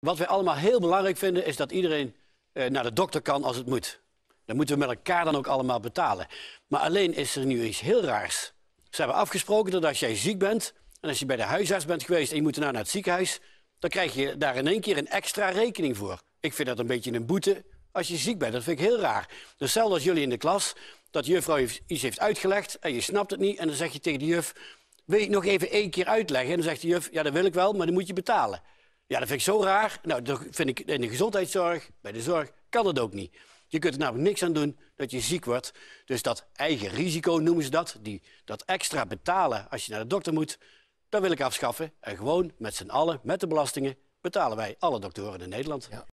Wat wij allemaal heel belangrijk vinden, is dat iedereen eh, naar de dokter kan als het moet. Dan moeten we met elkaar dan ook allemaal betalen. Maar alleen is er nu iets heel raars. Ze hebben afgesproken dat als jij ziek bent en als je bij de huisarts bent geweest en je moet naar het ziekenhuis, dan krijg je daar in één keer een extra rekening voor. Ik vind dat een beetje een boete als je ziek bent. Dat vind ik heel raar. Dus als jullie in de klas dat de juffrouw iets heeft uitgelegd en je snapt het niet en dan zeg je tegen de juf, wil je het nog even één keer uitleggen? En dan zegt de juf, ja dat wil ik wel, maar dan moet je betalen. Ja, dat vind ik zo raar. Nou, dat vind ik in de gezondheidszorg, bij de zorg, kan dat ook niet. Je kunt er namelijk niks aan doen dat je ziek wordt. Dus dat eigen risico noemen ze dat, die, dat extra betalen als je naar de dokter moet, dat wil ik afschaffen. En gewoon met z'n allen, met de belastingen, betalen wij alle doktoren in Nederland. Ja.